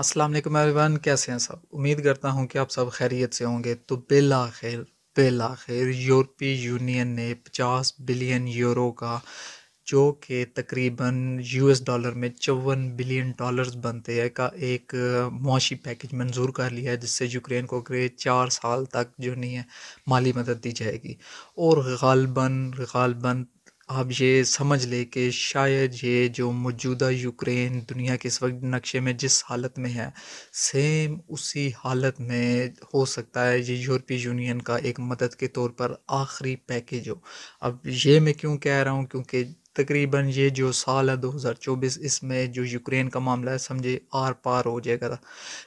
अस्सलाम वालेकुम एवरीवन कैसे हैं सब उम्मीद करता हूं कि आप सब खैरियत से होंगे तो बिल आखिर बिल आखिर यूरोपीय यूनियन ने 50 बिलियन यूरो का जो कि तकरीबन यूएस डॉलर में चौवन बिलियन डॉलर्स बनते हैं का एक मुआशी पैकेज मंजूर कर लिया है जिससे यूक्रेन को अगले चार साल तक जो नहीं है माली मदद दी जाएगी और गालबन गालबन आप ये समझ लें कि शायद ये जो मौजूदा यूक्रेन दुनिया के इस वक्त नक्शे में जिस हालत में है सेम उसी हालत में हो सकता है ये यूरोपीय यूनियन का एक मदद के तौर पर आखिरी पैकेज हो अब ये मैं क्यों कह रहा हूँ क्योंकि तकरीबन ये जो साल है 2024 इसमें जो यूक्रेन का मामला है समझे आर पार हो जाएगा था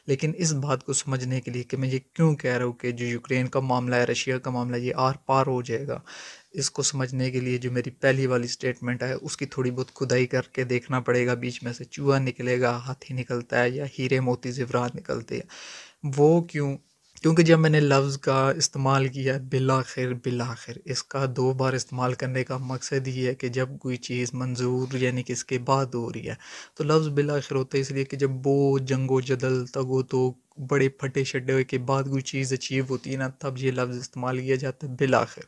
लेकिन इस बात को समझने के लिए कि मैं ये क्यों कह रहा हूँ कि जो यूक्रेन का मामला है रशिया का मामला ये आर पार हो जाएगा इसको समझने के लिए जो मेरी पहली वाली स्टेटमेंट है उसकी थोड़ी बहुत खुदाई करके देखना पड़ेगा बीच में से चूहा निकलेगा हाथी निकलता है या हीरे मोती जेवरात निकलते हैं वो क्यों क्योंकि जब मैंने लफ्ज़ का इस्तेमाल किया बिल आख़िर बिल आखिर इसका दो बार इस्तेमाल करने का मकसद ये है कि जब कोई चीज़ मंजूर यानी कि इसके बाद हो रही है तो लफ्ज़ बिलाखिर होता है इसलिए कि जब वो जंगो जदल तगो तो बड़े फटे शड्डे के बाद कोई चीज़ अचीव होती है ना तब ये लफ्ज़ इस्तेमाल किया जाता है बिल आखिर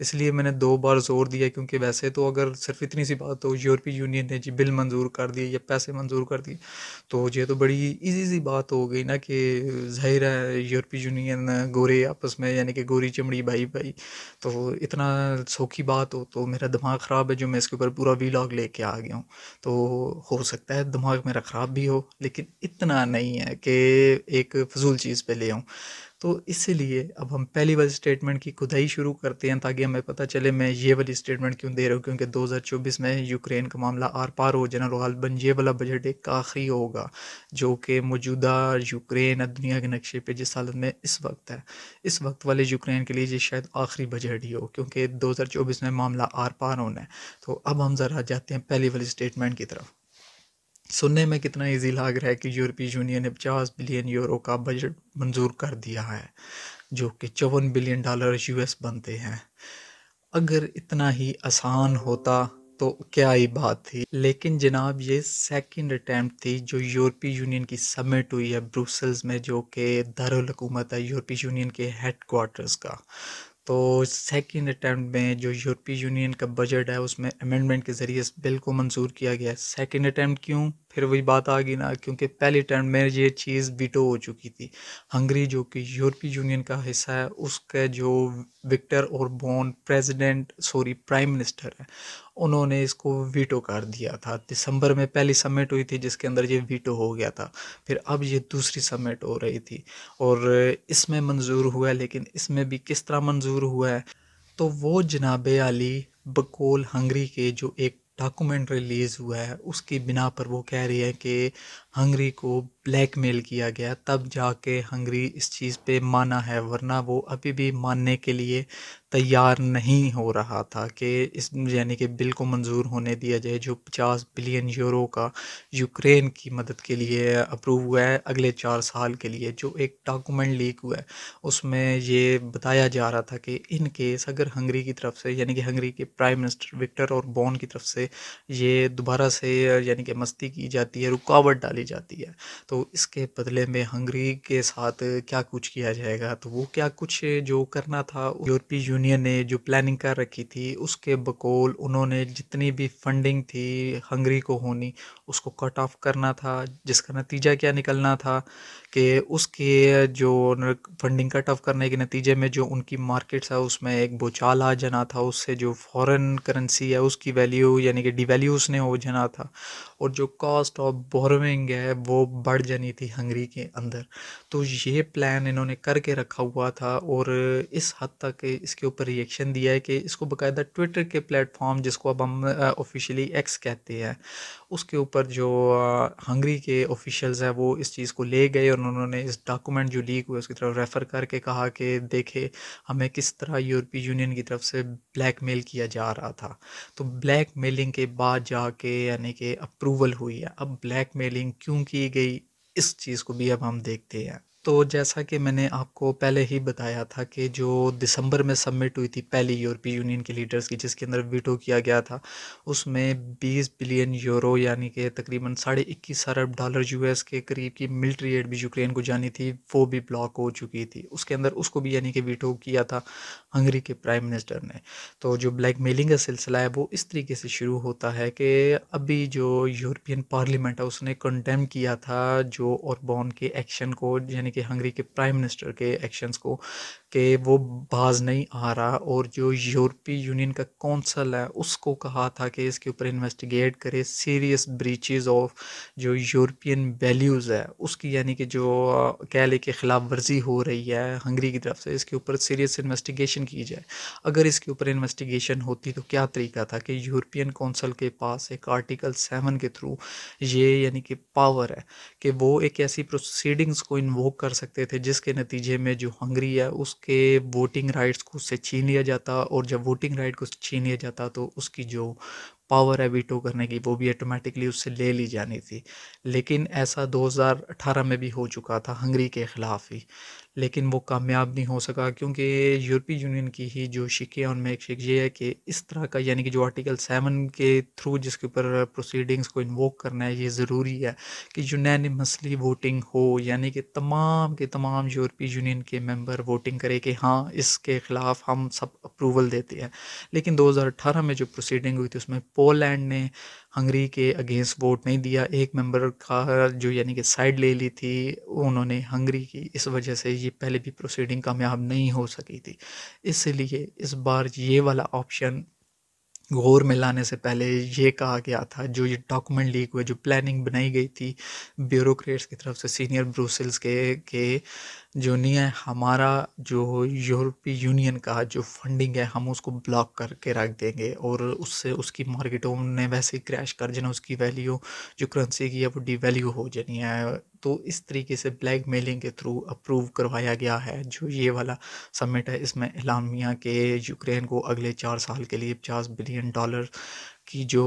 इसलिए मैंने दो बार जोर दिया क्योंकि वैसे तो अगर सिर्फ इतनी सी बात हो यूरोपीय यूनियन ने जी बिल मंजूर कर दिए या पैसे मंजूर कर दिए तो ये तो बड़ी इजी सी बात हो गई ना कि जाहिर है यूरोपीय यूनियन गोरे आपस में यानी कि गोरी चमड़ी भाई भाई तो इतना सौखी बात हो तो मेरा दिमाग ख़राब है जो मैं इसके ऊपर पूरा वी लॉग लेके आ गया हूँ तो हो सकता है दिमाग मेरा ख़राब भी हो लेकिन इतना नहीं है कि एक एक फजूल चीज़ पे ले आऊँ तो इसलिए अब हम पहली वाली स्टेटमेंट की खुदाई शुरू करते हैं ताकि हमें पता चले मैं ये वाली स्टेटमेंट क्यों दे रहा हूँ क्योंकि 2024 में यूक्रेन का मामला आर पार हो जनरल गालबन ये वाला बजट एक आखिरी होगा जो कि मौजूदा यूक्रेन दुनिया के नक्शे पर जिस हालत में इस वक्त है इस वक्त वाले यूक्रेन के लिए ये शायद आखिरी बजट ही हो क्योंकि दो में मामला आर पार होना है तो अब हम ज़रा जाते हैं पहली वाली स्टेटमेंट की तरफ सुनने में कितना इजी लग रहा है कि यूरोपीय यूनियन ने 50 बिलियन यूरो का बजट मंजूर कर दिया है जो कि चौवन बिलियन डॉलर यूएस बनते हैं अगर इतना ही आसान होता तो क्या ही बात थी लेकिन जनाब ये सेकंड अटैम्प्ट थी जो यूरोपीय यूनियन की समिट हुई है ब्रूसल्स में जो कि दारकूमत है यूरोपीय यूनियन के हेड क्वार्टर्स का तो सेकेंड अटैम्प्ट में जो यूरोपीय यूनियन का बजट है उसमें अमेंडमेंट के ज़रिए इस बिल को मंजूर किया गया सेकेंड अटैम्प्ट क्यों फिर वही बात आ गई ना क्योंकि पहले टर्म में ये चीज़ वीटो हो चुकी थी हंगरी जो कि यूरोपीय यूनियन का हिस्सा है उसके जो विक्टर और बॉन प्रेसिडेंट सॉरी प्राइम मिनिस्टर है उन्होंने इसको वीटो कर दिया था दिसंबर में पहली समिट हुई थी जिसके अंदर ये वीटो हो गया था फिर अब ये दूसरी समिट हो रही थी और इसमें मंजूर हुआ है लेकिन इसमें भी किस तरह मंजूर हुआ है तो वो जनाब अली बकोल हंगरी के जो एक डॉक्यूमेंट रिलीज़ हुआ है उसकी बिना पर वो कह रही है कि हंगरी को ब्लैकमेल किया गया तब जाके हंगरी इस चीज़ पे माना है वरना वो अभी भी मानने के लिए तैयार नहीं हो रहा था कि इस यानी कि बिल को मंजूर होने दिया जाए जो 50 बिलियन यूरो का यूक्रेन की मदद के लिए अप्रूव हुआ है अगले चार साल के लिए जो एक डॉक्यूमेंट लीक हुआ है उसमें ये बताया जा रहा था कि इन केस अगर हंगरी की तरफ से यानी कि हंगरी के प्राइम मिनिस्टर विक्टर और बॉन की तरफ से ये दोबारा से यानी कि मस्ती की जाती है रुकावट डाली जाती है तो तो इसके बदले में हंगरी के साथ क्या कुछ किया जाएगा तो वो क्या कुछ जो करना था यूरोपीय यूनियन ने जो प्लानिंग कर रखी थी उसके बकोल उन्होंने जितनी भी फंडिंग थी हंगरी को होनी उसको कट ऑफ करना था जिसका नतीजा क्या निकलना था कि उसके जो फंडिंग कट ऑफ करने के नतीजे में जो उनकी मार्केट्स है उसमें एक बोचाल आ जाना था उससे जो फॉरेन करेंसी है उसकी वैल्यू यानी कि डिवेल्यू उसने हो जाना था और जो कॉस्ट ऑफ बोरविंग है वो बढ़ जनी थी हंगरी के अंदर तो ये प्लान इन्होंने करके रखा हुआ था और इस हद तक इसके ऊपर रिएक्शन दिया है कि इसको बकायदा ट्विटर के प्लेटफॉर्म जिसको अब हम ऑफिशियली एक्स कहते हैं उसके ऊपर जो हंगरी के ऑफिशल्स हैं वो इस चीज़ को ले गए और उन्होंने इस डॉक्यूमेंट जो लीक हुए उसकी तरफ रेफ़र करके कहा कि देखे हमें किस तरह यूरोपीय यूनियन की तरफ से ब्लैकमेल किया जा रहा था तो ब्लैक मेलिंग के बाद जाके यानी कि अप्रूवल हुई है अब ब्लैक मेलिंग क्यों की गई इस चीज़ को भी अब हम देखते हैं तो जैसा कि मैंने आपको पहले ही बताया था कि जो दिसंबर में सबमिट हुई थी पहली यूरोपीय यूनियन के लीडर्स की जिसके अंदर वीटो किया गया था उसमें 20 बिलियन यूरो यानी कि तकरीबन साढ़े इक्कीस अरब डॉलर यूएस के करीब की मिलिट्री एड भी यूक्रेन को जानी थी वो भी ब्लॉक हो चुकी थी उसके अंदर उसको भी यानी कि वीटो किया था हंगरी के प्राइम मिनिस्टर ने तो जो ब्लैक मेलिंग का सिलसिला है वो इस तरीके से शुरू होता है कि अभी जो यूरोपियन पार्लियामेंट है उसने कंडेम किया था जो और बॉन के एक्शन को यानी कि हंगरी के प्राइम मिनिस्टर के एक्शंस को कि वो बाज नहीं आ रहा और जो यूरोपीय यूनियन का कौंसल है उसको कहा था कि इसके ऊपर इन्वेस्टिगेट करे सीरियस ब्रीचेज ऑफ जो यूरोपियन वैल्यूज़ है उसकी यानी कि जो कैले के ख़िलाफ़ वर्जी हो रही है हंगरी की तरफ से इसके ऊपर सीरियस इन्वेस्टिगेशन की जाए अगर इसके ऊपर इन्वेस्टिगेशन होती तो क्या तरीका था कि यूरोपियन कौंसल के पास एक आर्टिकल सेवन के थ्रू ये यानी कि पावर है कि वो एक ऐसी प्रोसीडिंग्स को इन्वोक कर सकते थे जिसके नतीजे में जो हंगरी है उस उसके वोटिंग राइट्स को उससे छीन लिया जाता और जब वोटिंग राइट को छीन लिया जाता तो उसकी जो पावर है वीटो करने की वो भी ऑटोमेटिकली उससे ले ली जानी थी लेकिन ऐसा 2018 में भी हो चुका था हंगरी के ख़िलाफ़ ही लेकिन वो कामयाब नहीं हो सका क्योंकि यूरोपीय यूनियन की ही जो शिक है उनमें एक शिक ये है कि इस तरह का यानी कि जो आर्टिकल सेवन के थ्रू जिसके ऊपर प्रोसीडिंग्स को इन्वोक करना है ये ज़रूरी है कि यूनानमसली वोटिंग हो यानी कि तमाम के तमाम यूरोपीय यूनियन के मेंबर वोटिंग करें कि हाँ इसके ख़िलाफ़ हम सब अप्रूवल देते हैं लेकिन दो में जो प्रोसीडिंग हुई थी उसमें पोलैंड ने हंगरी के अगेंस्ट वोट नहीं दिया एक मेंबर का जो यानी कि साइड ले ली थी उन्होंने हंगरी की इस वजह से ये पहले भी प्रोसीडिंग कामयाब नहीं हो सकी थी इसलिए इस बार ये वाला ऑप्शन घोर में लाने से पहले ये कहा गया था जो ये डॉक्यूमेंट लीक हुए जो प्लानिंग बनाई गई थी ब्यूरोक्रेट्स की तरफ से सीनियर ब्रूसल्स के के जो नहीं है हमारा जो यूरोपीय यूनियन का जो फंडिंग है हम उसको ब्लॉक करके रख देंगे और उससे उसकी मार्केटों ने वैसे ही क्रैश कर जाना उसकी वैल्यू जो करेंसी की है वो डी वैल्यू हो जानी है तो इस तरीके से ब्लैक मेलिंग के थ्रू अप्रूव करवाया गया है जो ये वाला समिट है इसमें इलामिया के यूक्रेन को अगले चार साल के लिए पचास बिलियन डॉलर की जो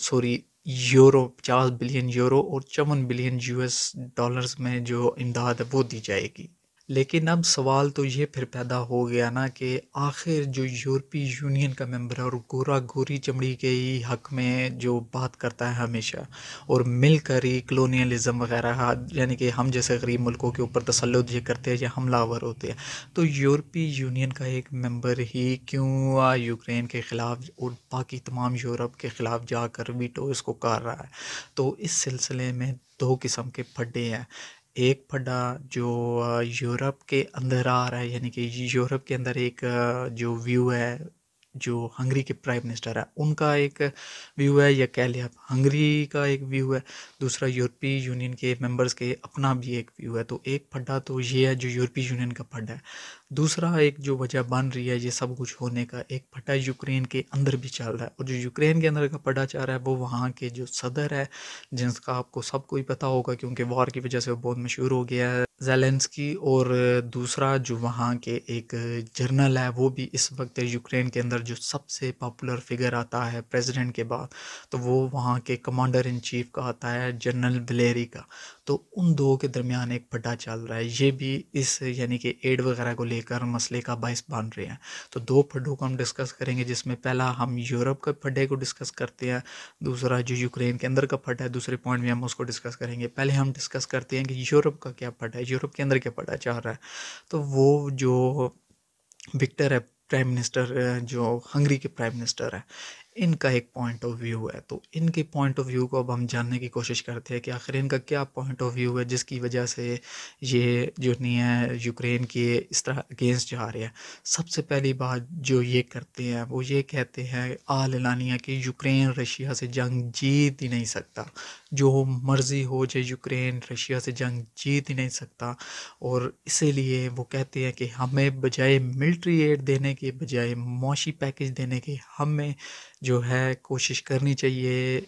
सॉरी यूरो पचास बिलियन यूरो और चौवन बिलियन यूएस डॉलर्स में जो इमदाद है वो दी जाएगी लेकिन अब सवाल तो ये फिर पैदा हो गया ना कि आखिर जो यूरोपीय यूनियन का मेंबर है और गोरा गोरी चमड़ी के ही हक में जो बात करता है हमेशा और मिलकर ही कलोनियलिज़म वगैरह यानी कि हम जैसे गरीब मुल्कों के ऊपर तसलुत ये करते हैं या हमलावर होते हैं तो यूरोपीय यूनियन का एक मेंबर ही क्यों यूक्रेन के ख़िलाफ़ और बाकी तमाम यूरोप के ख़िलाफ़ जाकर वीटो इसको कर रहा है तो इस सिलसिले में दो किस्म के फड्डे हैं एक फड्डा जो यूरोप के अंदर आ रहा है यानी कि यूरोप के अंदर एक जो व्यू है जो हंगरी के प्राइम मिनिस्टर है उनका एक व्यू है या कह लिया हंगरी का एक व्यू है दूसरा यूरोपीय यूनियन के मेंबर्स के अपना भी एक व्यू है तो एक फड्डा तो ये है जो यूरोपीय यूनियन का फड्डा है दूसरा एक जो वजह बन रही है ये सब कुछ होने का एक फटा यूक्रेन के अंदर भी चल रहा है और जो यूक्रेन के अंदर का पटा चल रहा है वो वहाँ के जो सदर है जिसका आपको सब ही पता होगा क्योंकि वॉर की वजह से वो बहुत मशहूर हो गया है जेलेंसकी और दूसरा जो वहाँ के एक जर्नल है वो भी इस वक्त यूक्रेन के अंदर जो सबसे पॉपुलर फिगर आता है प्रेसिडेंट के बाद तो वो वहाँ के कमांडर इन चीफ का आता है जनरल बलेरी का तो उन दो के दरमियान एक फटा चल रहा है ये भी इस यानी कि एड वगैरह को ले लेकर मसले का बायस बन रहे हैं तो दो फड्डों को हम डिस्कस करेंगे जिसमें पहला हम यूरोप के फड्डे को डिस्कस करते हैं दूसरा जो यूक्रेन के अंदर का फट है दूसरे पॉइंट में हम उसको डिस्कस करेंगे पहले हम डिस्कस करते हैं कि यूरोप का क्या फट है यूरोप के अंदर क्या फटा चाह रहा है तो वो जो विक्टर है प्राइम मिनिस्टर जो हंगरी के प्राइम मिनिस्टर है इनका एक पॉइंट ऑफ व्यू है तो इनके पॉइंट ऑफ व्यू को अब हम जानने की कोशिश करते हैं कि आखिर इनका क्या पॉइंट ऑफ व्यू है जिसकी वजह से ये जो नहीं है यूक्रेन के इस तरह अगेंस्ट जा रहे हैं सबसे पहली बात जो ये करते हैं वो ये कहते हैं आल एलानिया कि यूक्रेन रशिया से जंग जीत ही नहीं सकता जो मर्ज़ी हो जाए यूक्रेन रशिया से जंग जीत ही नहीं सकता और इसीलिए वो कहते हैं कि हमें बजाय मिल्ट्री एड देने के बजाय मौशी पैकेज देने के हमें जो है कोशिश करनी चाहिए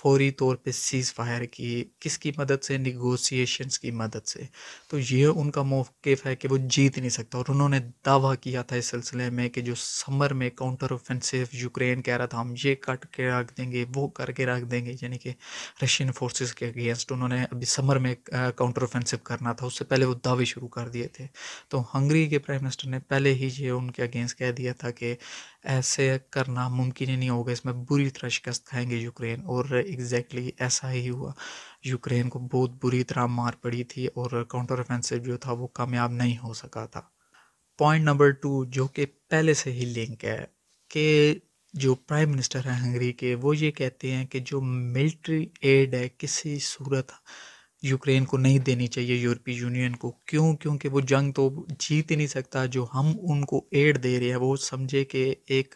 फौरी तौर पे सीज़ फायर की किसकी मदद से निगोसिएशंस की मदद से तो ये उनका मौक़ है कि वो जीत नहीं सकता और उन्होंने दावा किया था इस सिलसिले में कि जो समर में काउंटर ऑफेंसिव यूक्रेन कह रहा था हम ये कट के रख देंगे वो करके रख देंगे यानी कि रशियन फोर्सेस के अगेंस्ट उन्होंने अभी समर में काउंटर ऑफेंसिव करना था उससे पहले वो दावे शुरू कर दिए थे तो हंगरी के प्राइम मिनिस्टर ने पहले ही ये उनके अगेंस्ट कह दिया था कि ऐसे करना मुमकिन ही नहीं होगा इसमें बुरी तरह शिकस्त खाएंगे यूक्रेन और एग्जैक्टली exactly ऐसा ही हुआ यूक्रेन को बहुत बुरी तरह मार पड़ी थी और काउंटर ऑफेंसिव जो था वो कामयाब नहीं हो सका था पॉइंट नंबर टू जो कि पहले से ही लिंक है कि जो प्राइम मिनिस्टर हैं हंगरी के वो ये कहते हैं कि जो मिल्ट्री एड है किसी सूरत यूक्रेन को नहीं देनी चाहिए यूरोपीय यूनियन को क्यों क्योंकि वो जंग तो जीत ही नहीं सकता जो हम उनको एड दे रहे हैं वो समझे कि एक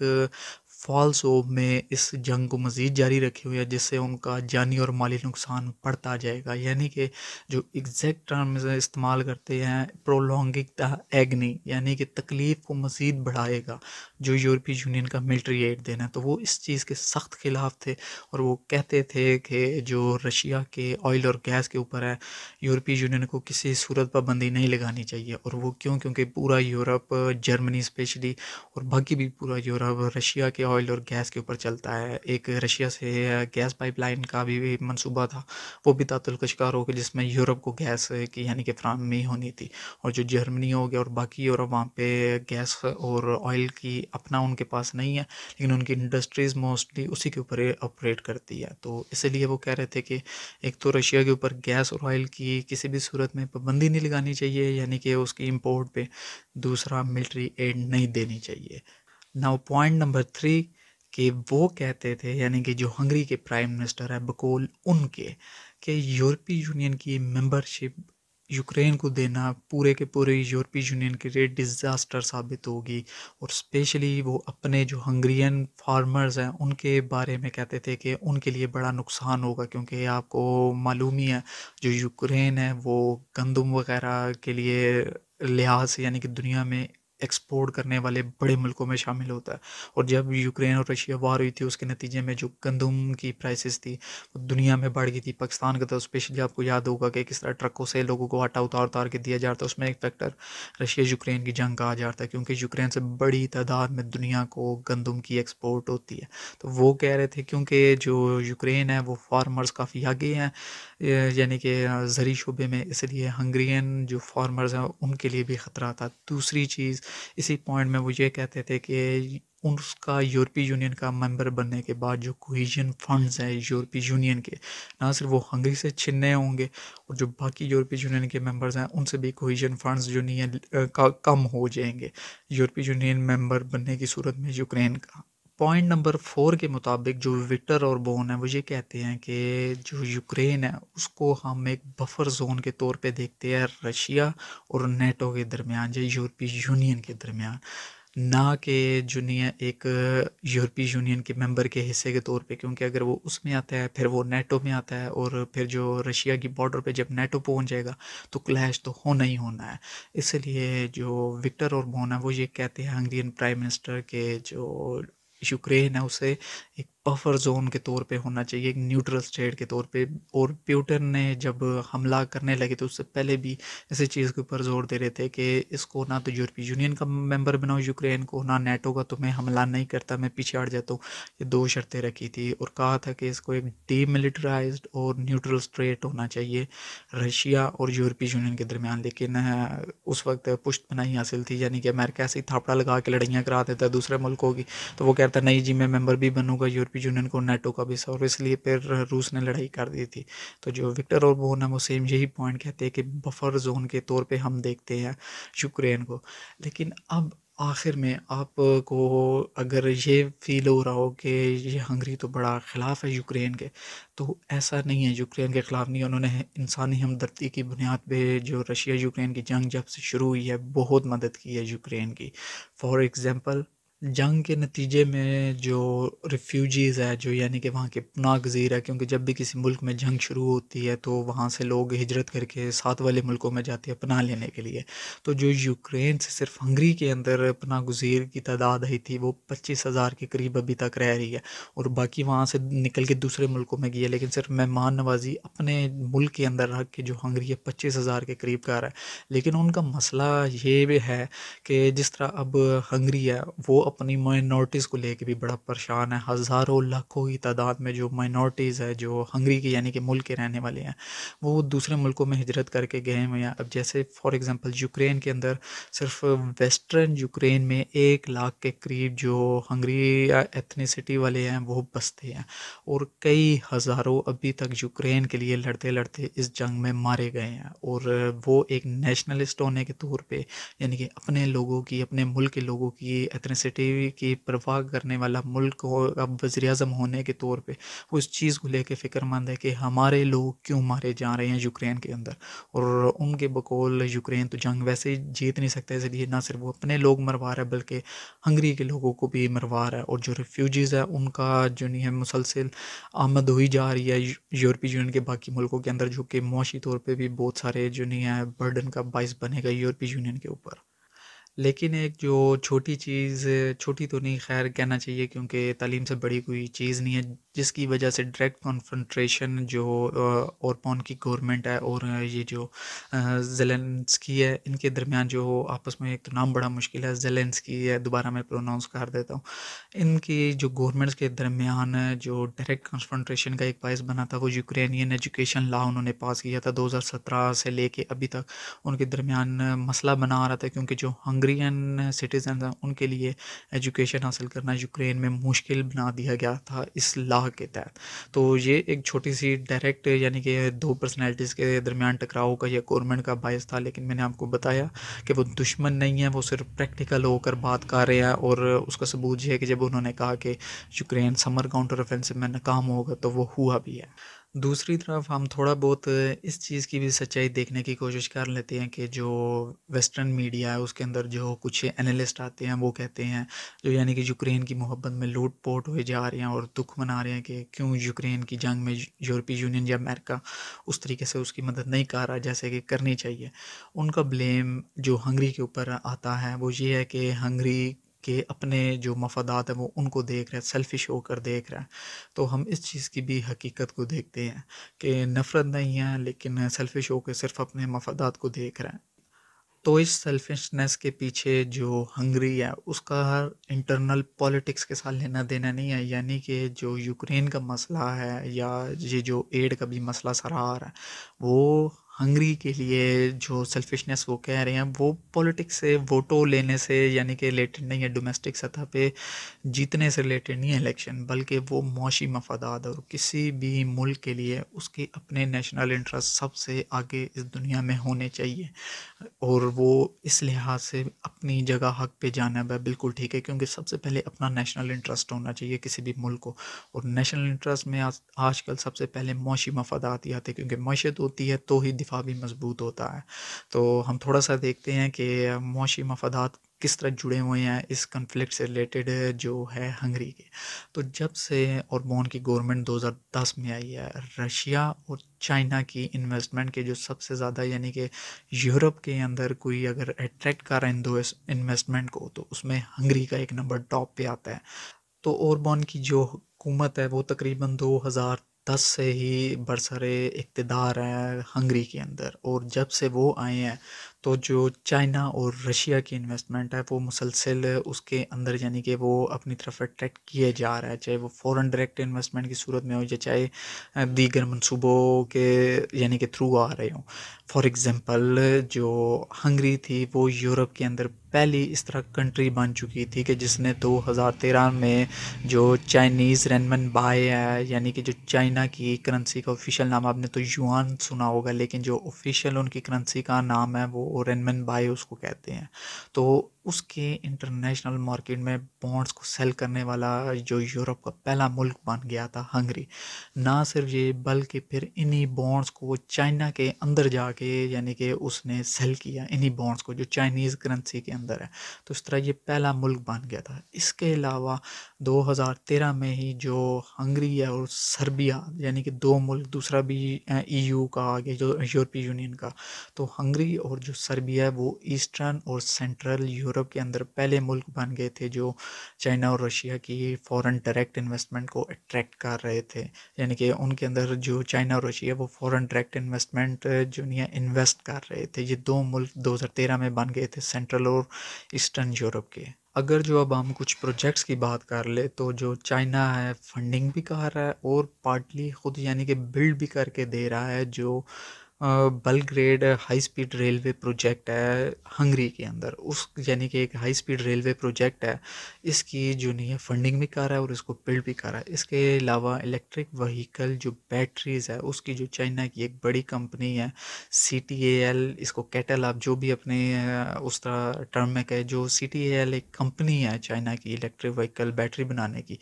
फॉल्स होप में इस जंग को मज़ीद जारी रखे हुए है जिससे उनका जानी और माली नुकसान बढ़ता जाएगा यानी कि जो एग्जैक्ट टर्म इस्तेमाल करते हैं प्रोलोंगिक एग्नी यानी कि तकलीफ़ को मज़ीद बढ़ाएगा जो यूरोपीय यूनियन का मिलिट्री एड देना तो वो इस चीज़ के सख्त खिलाफ थे और वो कहते थे कि जो रशिया के ऑयल और गैस के ऊपर है यूरोपीय यूनियन को किसी सूरत पाबंदी नहीं लगानी चाहिए और वो क्यों क्योंकि पूरा यूरोप जर्मनी स्पेशली और बाकी भी पूरा यूरोप रशिया के ऑयल और गैस के ऊपर चलता है एक रशिया से गैस पाइपलाइन का भी मनसूबा था वो भी तातुल हो गया जिसमें यूरोप को गैस की यानी कि में होनी थी और जो जर्मनी हो गया और बाकी यूरोप वहाँ पे गैस और ऑयल की अपना उनके पास नहीं है लेकिन उनकी इंडस्ट्रीज़ मोस्टली उसी के ऊपर ऑपरेट करती है तो इसलिए वो कह रहे थे कि एक तो रशिया के ऊपर गैस और ऑयल की किसी भी सूरत में पाबंदी नहीं लगानी चाहिए यानी कि उसकी इम्पोर्ट पर दूसरा मिल्ट्री एड नहीं देनी चाहिए नाउ पॉइंट नंबर थ्री कि वो कहते थे यानी कि जो हंगरी के प्राइम मिनिस्टर है बकोल उनके कि यूरोपीय यूनियन की मेंबरशिप यूक्रेन को देना पूरे के पूरे यूरोपीय यूनियन के लिए डिज़ास्टर साबित होगी और स्पेशली वो अपने जो हंगरियन फार्मर्स हैं उनके बारे में कहते थे कि उनके लिए बड़ा नुकसान होगा क्योंकि आपको मालूम ही है जो यूक्रेन है वो गंदम वगैरह के लिए लिहाज से यानी कि दुनिया में एक्सपोर्ट करने वाले बड़े मुल्कों में शामिल होता है और जब यूक्रेन और रशिया वार हुई थी उसके नतीजे में जो गंदम की प्राइसेस थी वो दुनिया में बढ़ गई थी पाकिस्तान का तो स्पेशली आपको याद होगा कि किस तरह ट्रकों से लोगों को आटा उतार उतार के दिया जाता है उसमें एक फैक्टर रशिया यूक्रेन की जंग कहा रहा था क्योंकि यूक्रेन से बड़ी तादाद में दुनिया को गंदम की एक्सपोर्ट होती है तो वो कह रहे थे क्योंकि जो यूक्रेन है वो फार्मर्स काफ़ी आगे हैं यानी कि ज़री शुबे में इसलिए हंग्रियन जो फार्मर्स हैं उनके लिए भी ख़तरा था दूसरी चीज़ इसी पॉइंट में वो ये कहते थे कि उसका यूरोपीय यूनियन का मेंबर बनने के बाद जो कोहिजन फंड्स हैं यूरोपीय यूनियन के ना सिर्फ वो हंगरी से छिनने होंगे और जो बाकी यूरोपीय यूनियन के मेंबर्स हैं उनसे भी कोहिजन फंड्स नहीं है कम हो जाएंगे यूरोपीय यूनियन मेंबर बनने की सूरत में यूक्रेन का पॉइंट नंबर फोर के मुताबिक जो विक्टर और बोन है वो ये कहते हैं कि जो यूक्रेन है उसको हम एक बफर जोन के तौर पे देखते हैं रशिया और नेटो के दरमियान या यूरोपीय यूनियन के दरमियान ना कि जूनियर एक यूरोपीय यूनियन के मेंबर के हिस्से के तौर पे क्योंकि अगर वो उसमें आता है फिर वो नेटो में आता है और फिर जो रशिया की बॉर्डर पे जब नेटो पहुंच जाएगा तो क्लैश तो होना ही होना है इसलिए जो विक्टर और बोना वो ये कहते हैं हंगेरियन प्राइम मिनिस्टर के जो yo creer en buffer zone के तौर पे होना चाहिए एक न्यूट्रल स्टेट के तौर पे और प्यूटन ने जब हमला करने लगे तो उससे पहले भी इसी चीज़ के ऊपर जोर दे रहे थे कि इसको ना तो यूरोपीय यूनियन का मेंबर बनाओ यूक्रेन को ना नेटो का तो मैं हमला नहीं करता मैं पीछे हट जाता हूँ ये दो शर्तें रखी थी और कहा था कि इसको एक डीमिलिटराइज और न्यूट्रल स्टेट होना चाहिए रशिया और यूरोपीय यूनियन के दरमियान लेकिन उस वक्त पुष्ट बनाई हासिल थी यानी कि अमेरिका ऐसी थापड़ा लगा के लड़ाइयाँ करा देता दूसरे मुल्कों की तो वो कहता नहीं जी मैं मेम्बर भी बनूंगा यूरोप यूनियन को नेटो का भी सौर इसलिए फिर रूस ने लड़ाई कर दी थी तो जो विक्टर और बोन है वो सेम यही पॉइंट कहते हैं कि बफर जोन के तौर पे हम देखते हैं यूक्रेन को लेकिन अब आखिर में आपको अगर ये फील हो रहा हो कि ये हंगरी तो बड़ा ख़िलाफ़ है यूक्रेन के तो ऐसा नहीं है यूक्रेन के ख़िलाफ़ नहीं उन्होंने इंसानी हमदर्दी की बुनियाद पे जो रशिया यूक्रेन की जंग जब से शुरू हुई है बहुत मदद की है यूक्रेन की फॉर एग्ज़ाम्पल जंग के नतीजे में जो रिफ्यूजीज़ है जो यानी कि वहाँ के पनाह गज़ीर है क्योंकि जब भी किसी मुल्क में जंग शुरू होती है तो वहाँ से लोग हिजरत करके साथ वाले मुल्कों में जाते हैं पनाह लेने के लिए तो जो यूक्रेन से सिर्फ हंगरी के अंदर पना गज़ीर की तादाद आई थी वो पच्चीस हज़ार के करीब अभी तक रह रही है और बाकी वहाँ से निकल के दूसरे मुल्कों में गई है लेकिन सिर्फ मेहमान नवाजी अपने मुल्क के अंदर रख के जो हंगरी है पच्चीस हज़ार के करीब का रहा है लेकिन उनका मसला ये भी है कि जिस तरह अब हंगरी है वो अपनी माइनॉरिटीज़ को लेके भी बड़ा परेशान है हज़ारों लाखों की तादाद में जो माइनॉरिटीज़ है जो हंगरी की यानी कि मुल्क के रहने वाले हैं वो दूसरे मुल्कों में हिजरत करके गए हुए हैं अब जैसे फॉर एग्ज़ाम्पल यूक्रेन के अंदर सिर्फ वेस्टर्न यूक्रेन में एक लाख के करीब जो हंगरी एथनीसिटी वाले हैं वो बसते हैं और कई हज़ारों अभी तक यूक्रेन के लिए लड़ते लड़ते इस जंग में मारे गए हैं और वो एक नेशनलिस्ट होने के तौर पर यानी कि अपने लोगों की अपने मुल्क के लोगों की एथनीसिटी पॉजिटिविटी की परवाह करने वाला मुल्क हो अब वजी अजम होने के तौर पर उस चीज़ को लेकर फ़िक्रमंद है कि हमारे लोग क्यों मारे जा रहे हैं यूक्रेन के अंदर और उनके बकौल यूक्रेन तो जंग वैसे ही जीत नहीं सकता इसलिए ना सिर्फ वो अपने लोग मरवा रहा है बल्कि हंगरी के लोगों को भी मरवा रहा है और जो रिफ्यूजीज है उनका जो नहीं है मुसलसिल आमद हुई जा रही है यूरोपीय यूनियन के बाकी मुल्कों के अंदर जो कि मुआशी तौर पर भी बहुत सारे जो नहीं है बर्डन का बायस बनेगा यूरोपीय यूनियन के ऊपर लेकिन एक जो छोटी चीज़ छोटी तो नहीं खैर कहना चाहिए क्योंकि तालीम से बड़ी कोई चीज़ नहीं है जिसकी वजह से डायरेक्ट कॉन्फ्रेंट्रेशन जो पौन की गवर्नमेंट है और ये जो जेलेंसकी है इनके दरमियान जो आपस में एक तो नाम बड़ा मुश्किल है जेलेंसकी है दोबारा मैं प्रोनाउंस कर देता हूँ इनकी जो गवर्नमेंट्स के दरमियान जो डायरेक्ट कॉन्फ्रेंट्रेशन का एक बायस बना था वो यूक्रेनियन एजुकेशन लॉ उन्होंने पास किया था दो से ले अभी तक उनके दरमियान मसला बना रहा था क्योंकि जो हंग हंगरियन सिटीज़न हैं उनके लिए एजुकेशन हासिल करना यूक्रेन में मुश्किल बना दिया गया था इस लाह के तहत तो ये एक छोटी सी डायरेक्ट यानी कि दो पर्सनैलिटीज़ के दरमियान टकराव का या गवर्नमेंट का बायस था लेकिन मैंने आपको बताया कि वो दुश्मन नहीं है वो सिर्फ प्रैक्टिकल होकर बात कर रहे हैं और उसका सबूत यह है कि जब उन्होंने कहा कि यूक्रेन समर काउंटर ऑफेंसिव में नाकाम होगा तो वो हुआ भी है दूसरी तरफ हम थोड़ा बहुत इस चीज़ की भी सच्चाई देखने की कोशिश कर लेते हैं कि जो वेस्टर्न मीडिया है उसके अंदर जो कुछ एनालिस्ट आते हैं वो कहते हैं जो यानी कि यूक्रेन की मोहब्बत में लूट पोट हुए जा रहे हैं और दुख मना रहे हैं कि क्यों यूक्रेन की जंग में यूरोपीय यूनियन या अमेरिका उस तरीके से उसकी मदद नहीं कर रहा जैसे कि करनी चाहिए उनका ब्लेम जो हंगरी के ऊपर आता है वो ये है कि हंगरी कि अपने जो मफादात हैं वो उनको देख रहे हैं सेल्फिश होकर देख रहे हैं तो हम इस चीज़ की भी हकीकत को देखते हैं कि नफ़रत नहीं है लेकिन सेल्फिश होकर सिर्फ अपने मफादात को देख रहे हैं तो इस सेल्फिशनेस के पीछे जो हंगरी है उसका इंटरनल पॉलिटिक्स के साथ लेना देना नहीं है यानी कि जो यूक्रेन का मसला है या ये जो एड का भी मसला रहा है वो हंगरी के लिए जो सेल्फिशनेस वो कह रहे हैं वो पॉलिटिक्स से वोटो लेने से यानी कि रिलेटेड नहीं है डोमेस्टिक सतह पे जीतने से रिलेटेड नहीं है इलेक्शन बल्कि वो मौशी मफादात और किसी भी मुल्क के लिए उसके अपने नेशनल इंटरेस्ट सबसे आगे इस दुनिया में होने चाहिए और वो इस लिहाज से अपनी जगह हक पे जाना है बिल्कुल ठीक है क्योंकि सबसे पहले अपना नेशनल इंटरेस्ट होना चाहिए किसी भी मुल्क को और नेशनल इंटरेस्ट में आज आजकल सबसे पहले मौशी मफादात ही आते क्योंकि मैशत होती है तो ही दिफा भी मजबूत होता है तो हम थोड़ा सा देखते हैं कि मुशी मफादात किस तरह जुड़े हुए हैं इस कन्फ्लिक्ट से रिलेटेड जो है हंगरी के तो जब से और बोन की गवर्नमेंट 2010 में आई है रशिया और चाइना की इन्वेस्टमेंट के जो सबसे ज़्यादा यानी कि यूरोप के अंदर कोई अगर अट्रैक्ट कर रहा है दो इन्वेस्टमेंट को तो उसमें हंगरी का एक नंबर टॉप पे आता है तो और की जो हुकूमत है वो तकरीबन 2000 दस से ही बरसरे इकतदार हैं हंगरी के अंदर और जब से वो आए हैं तो जो चाइना और रशिया की इन्वेस्टमेंट है वो मुसलसल उसके अंदर यानी कि वो अपनी तरफ अट्रैक्ट किए जा रहा है चाहे वो फॉरेन डायरेक्ट इन्वेस्टमेंट की सूरत में हो या चाहे दीगर मनसूबों के यानी कि थ्रू आ रहे हों फॉर एग्ज़ाम्पल जो हंगरी थी वो यूरोप के अंदर पहली इस तरह कंट्री बन चुकी थी कि जिसने 2013 में जो चाइनीज़ रेनमन बाय है यानी कि जो चाइना की करेंसी का ऑफिशियल नाम आपने तो युआन सुना होगा लेकिन जो ऑफिशियल उनकी करेंसी का नाम है वो और एनमेन बाय उसको कहते हैं तो उसके इंटरनेशनल मार्केट में बॉन्ड्स को सेल करने वाला जो यूरोप का पहला मुल्क बन गया था हंगरी ना सिर्फ ये बल्कि फिर इन्हीं बॉन्ड्स को चाइना के अंदर जाके यानी कि उसने सेल किया इन्हीं बॉन्ड्स को जो चाइनीज़ करेंसी के अंदर है तो इस तरह ये पहला मुल्क बन गया था इसके अलावा 2013 में ही जो हंगरी है और सर्बिया यानी कि दो मुल्क दूसरा भी ई e का आ गया जो यूरोपीय यूनियन का तो हंगरी और जो सर्बिया है वो ईस्टर्न और सेंट्रल यूरोप यूरोप के अंदर पहले मुल्क बन गए थे जो चाइना और रशिया की फ़ॉरेन डायरेक्ट इन्वेस्टमेंट को अट्रैक्ट कर रहे थे यानी कि उनके अंदर जो चाइना और रशिया वो फ़ॉरेन डायरेक्ट इन्वेस्टमेंट जो नहीं इन्वेस्ट कर रहे थे ये दो मुल्क 2013 में बन गए थे सेंट्रल और ईस्टर्न यूरोप के अगर जो अब हम कुछ प्रोजेक्ट्स की बात कर ले तो जो चाइना है फंडिंग भी कर रहा है और पार्टली ख़ुद यानी कि बिल्ड भी करके दे रहा है जो Belgrade high speed railway project है हंगरी के अंदर उस यानी कि एक हाई स्पीड रेलवे प्रोजेक्ट है इसकी जो नहीं है फंडिंग भी कर रहा है और इसको बिल्ड भी कर रहा है इसके अलावा इलेक्ट्रिक वहीकल जो बैटरीज है उसकी जो चाइना की एक बड़ी कंपनी है सी टी एल इसको कैटल आप जो भी अपने उस तरह टर्म में कहे जो सी टी एल एक कंपनी है चाइना की इलेक्ट्रिक व्हीकल बैटरी बनाने की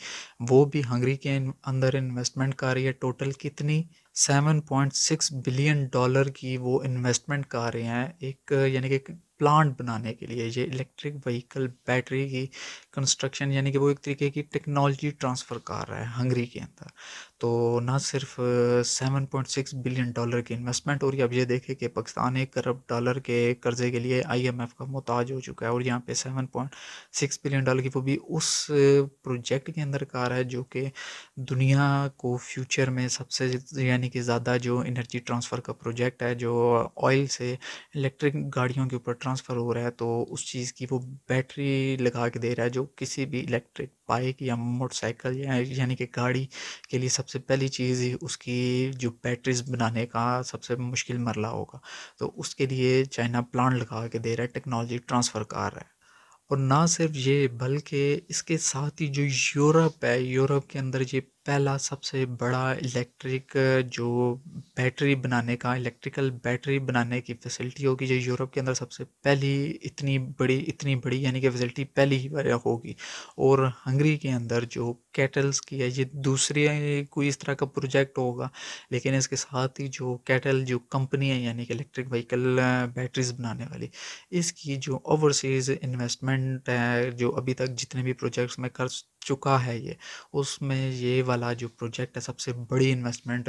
वो भी हंगरी के अंदर इन्वेस्टमेंट कर रही है टोटल कितनी seven point six billion dollar की वो इन्वेस्टमेंट कर रहे हैं एक यानी कि प्लांट बनाने के लिए ये इलेक्ट्रिक व्हीकल बैटरी की कंस्ट्रक्शन यानी कि वो एक तरीके की टेक्नोलॉजी ट्रांसफ़र कर रहा है हंगरी के अंदर तो ना सिर्फ 7.6 बिलियन डॉलर की इन्वेस्टमेंट हो रही है अब ये देखें कि पाकिस्तान एक अरब डॉलर के कर्ज़े के लिए आईएमएफ का मोहताज हो चुका है और यहाँ पे 7.6 बिलियन डॉलर की वो भी उस प्रोजेक्ट के अंदर कर रहा है जो कि दुनिया को फ्यूचर में सबसे यानी कि ज़्यादा जो इनर्जी ट्रांसफ़र का प्रोजेक्ट है जो ऑयल से इलेक्ट्रिक गाड़ियों के ऊपर ट्रांसफ़र हो रहा है तो उस चीज़ की वो बैटरी लगा के दे रहा है जो जो किसी भी इलेक्ट्रिक बाइक या मोटरसाइकिल या यानी कि गाड़ी के लिए सबसे पहली चीज़ ही उसकी जो बैटरीज बनाने का सबसे मुश्किल मरला होगा तो उसके लिए चाइना प्लांट लगा के दे रहा है टेक्नोलॉजी ट्रांसफ़र कर रहा है और ना सिर्फ ये बल्कि इसके साथ ही जो यूरोप है यूरोप के अंदर ये पहला सबसे बड़ा इलेक्ट्रिक जो बैटरी बनाने का इलेक्ट्रिकल बैटरी बनाने की फैसिलिटी होगी जो यूरोप के अंदर सबसे पहली इतनी बड़ी इतनी बड़ी यानी कि फैसिलिटी पहली ही बार होगी और हंगरी के अंदर जो कैटल्स की है ये दूसरी कोई इस तरह का प्रोजेक्ट होगा लेकिन इसके साथ ही जो कैटल जो कंपनी है यानी कि इलेक्ट्रिक व्हीकल बैटरीज बनाने वाली इसकी जो ओवरसीज़ इन्वेस्टमेंट है जो अभी तक जितने भी प्रोजेक्ट्स में खर्च चुका है ये उसमें ये वाला जो प्रोजेक्ट है सबसे बड़ी इन्वेस्टमेंट